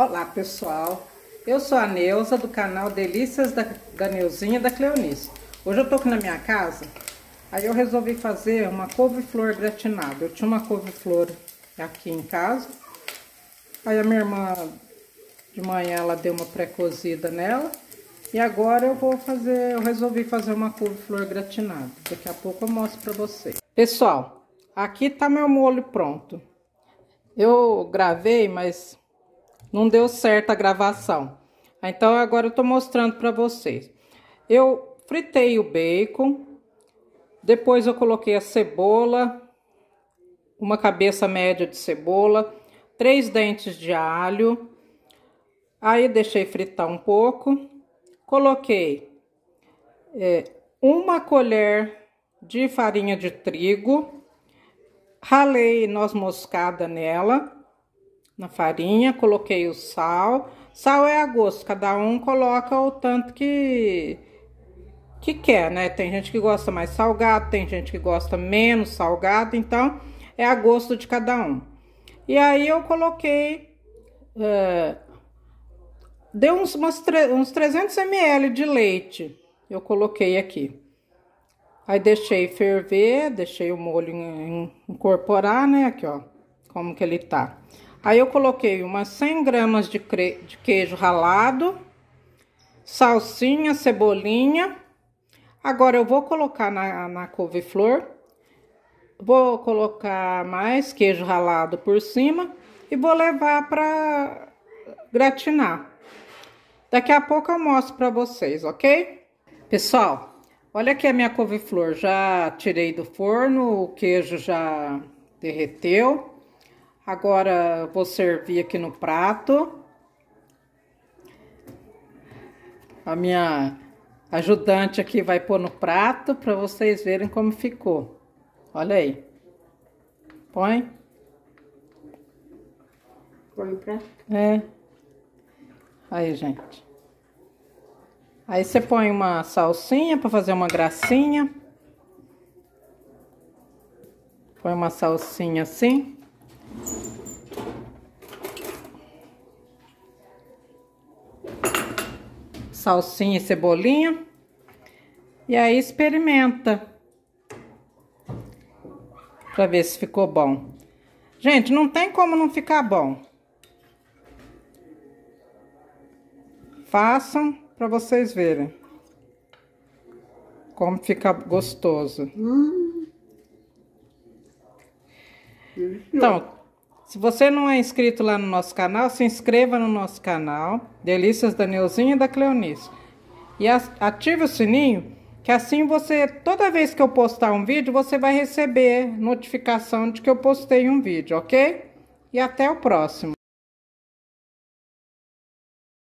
Olá pessoal, eu sou a Neuza do canal Delícias da, da Neuzinha da Cleonice. Hoje eu tô aqui na minha casa, aí eu resolvi fazer uma couve-flor gratinada. Eu tinha uma couve-flor aqui em casa, aí a minha irmã de manhã ela deu uma pré-cozida nela e agora eu vou fazer, eu resolvi fazer uma couve-flor gratinada. Daqui a pouco eu mostro pra vocês. Pessoal, aqui tá meu molho pronto. Eu gravei, mas não deu certo a gravação. Então agora eu tô mostrando para vocês. Eu fritei o bacon, depois eu coloquei a cebola, uma cabeça média de cebola, três dentes de alho. Aí deixei fritar um pouco, coloquei é, uma colher de farinha de trigo, ralei noz moscada nela na farinha, coloquei o sal. Sal é a gosto, cada um coloca o tanto que que quer, né? Tem gente que gosta mais salgado, tem gente que gosta menos salgado, então é a gosto de cada um. E aí eu coloquei é, deu uns, umas, uns 300 ml de leite, eu coloquei aqui. Aí deixei ferver, deixei o molho incorporar, né? Aqui, ó, como que ele tá. Aí eu coloquei umas 100 gramas de, de queijo ralado, salsinha, cebolinha. Agora eu vou colocar na, na couve-flor, vou colocar mais queijo ralado por cima e vou levar para gratinar. Daqui a pouco eu mostro para vocês, ok? Pessoal, olha aqui a minha couve-flor, já tirei do forno, o queijo já derreteu. Agora vou servir aqui no prato. A minha ajudante aqui vai pôr no prato para vocês verem como ficou. Olha aí. Põe. Põe no prato? É. Aí, gente. Aí você põe uma salsinha para fazer uma gracinha. Põe uma salsinha assim. salsinha e cebolinha. E aí experimenta. Pra ver se ficou bom. Gente, não tem como não ficar bom. Façam para vocês verem. Como fica gostoso. Hum. Então, se você não é inscrito lá no nosso canal, se inscreva no nosso canal, Delícias da Neuzinha e da Cleonice. E ative o sininho, que assim você, toda vez que eu postar um vídeo, você vai receber notificação de que eu postei um vídeo, ok? E até o próximo.